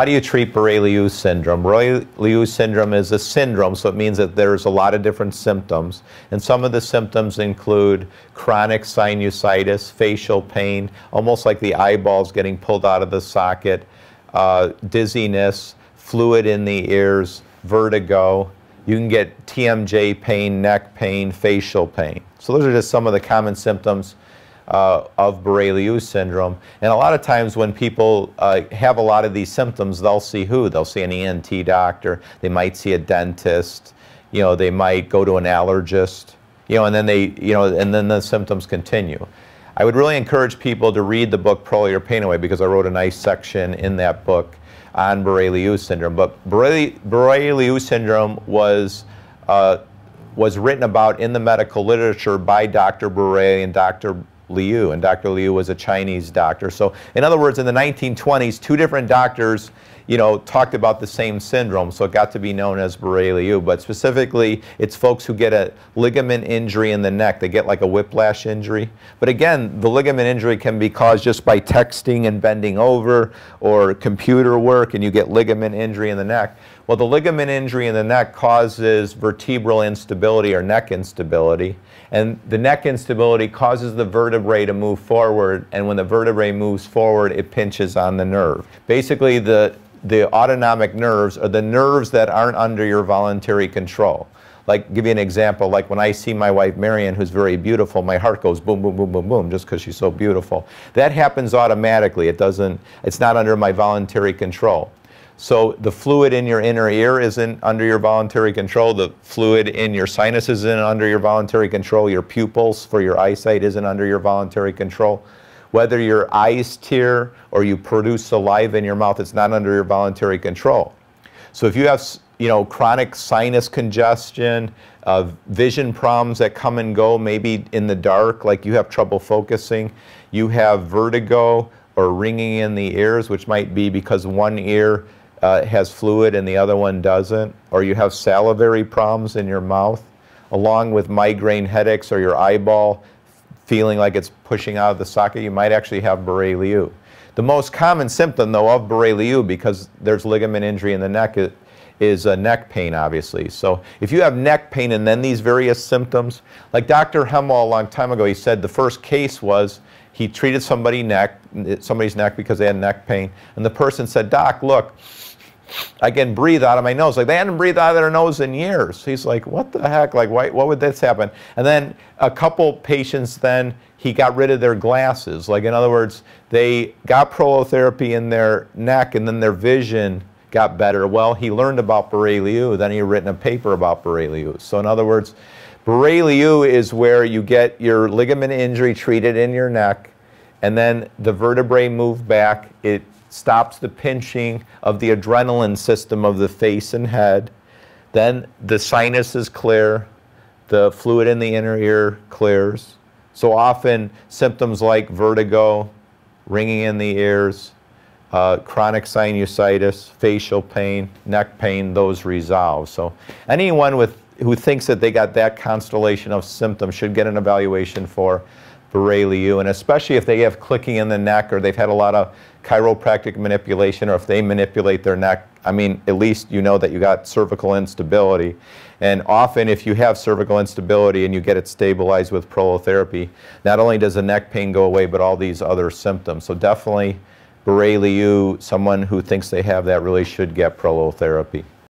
How do you treat Borrelius syndrome? Borrelius syndrome is a syndrome, so it means that there's a lot of different symptoms. And some of the symptoms include chronic sinusitis, facial pain, almost like the eyeballs getting pulled out of the socket, uh, dizziness, fluid in the ears, vertigo. You can get TMJ pain, neck pain, facial pain. So those are just some of the common symptoms uh, of Borrelius syndrome. And a lot of times when people uh, have a lot of these symptoms, they'll see who? They'll see an ENT doctor, they might see a dentist, you know, they might go to an allergist, you know, and then they, you know, and then the symptoms continue. I would really encourage people to read the book "Prolier Your Pain Away because I wrote a nice section in that book on Borrelius syndrome. But Borrelius syndrome was uh, was written about in the medical literature by Dr. Bure and Dr. Liu, and Dr. Liu was a Chinese doctor. So, in other words, in the 1920s, two different doctors you know, talked about the same syndrome, so it got to be known as Borreliu. But specifically, it's folks who get a ligament injury in the neck. They get like a whiplash injury. But again, the ligament injury can be caused just by texting and bending over or computer work, and you get ligament injury in the neck. Well, the ligament injury in the neck causes vertebral instability or neck instability. And the neck instability causes the vertebrae to move forward. And when the vertebrae moves forward, it pinches on the nerve. Basically, the the autonomic nerves are the nerves that aren't under your voluntary control. Like, give you an example, like when I see my wife Marion, who's very beautiful, my heart goes boom, boom, boom, boom, boom, just because she's so beautiful. That happens automatically. It doesn't, it's not under my voluntary control. So the fluid in your inner ear isn't under your voluntary control. The fluid in your sinuses isn't under your voluntary control. Your pupils for your eyesight isn't under your voluntary control. Whether your eyes tear or you produce saliva in your mouth, it's not under your voluntary control. So if you have you know, chronic sinus congestion, uh, vision problems that come and go, maybe in the dark, like you have trouble focusing, you have vertigo or ringing in the ears, which might be because one ear uh, has fluid and the other one doesn't, or you have salivary problems in your mouth, along with migraine headaches or your eyeball feeling like it's pushing out of the socket, you might actually have Borreliu. The most common symptom, though, of Borreliu, because there's ligament injury in the neck, is a uh, neck pain, obviously. So if you have neck pain and then these various symptoms, like Dr. Hemwell a long time ago, he said the first case was he treated somebody neck, somebody's neck because they had neck pain, and the person said, "Doc, look." I can breathe out of my nose. Like they hadn't breathed out of their nose in years. He's like, what the heck? Like, why, what would this happen? And then a couple patients then he got rid of their glasses. Like in other words, they got prolotherapy in their neck and then their vision got better. Well, he learned about Borreliu, then he had written a paper about Borreliu. So in other words, Borreliu is where you get your ligament injury treated in your neck and then the vertebrae move back. It stops the pinching of the adrenaline system of the face and head. Then the sinus is clear, the fluid in the inner ear clears. So often symptoms like vertigo, ringing in the ears, uh, chronic sinusitis, facial pain, neck pain, those resolve. So anyone with, who thinks that they got that constellation of symptoms should get an evaluation for Borreliu, and especially if they have clicking in the neck or they've had a lot of chiropractic manipulation or if they manipulate their neck, I mean, at least you know that you got cervical instability. And often if you have cervical instability and you get it stabilized with prolotherapy, not only does the neck pain go away, but all these other symptoms. So definitely Borreliu, someone who thinks they have that really should get prolotherapy.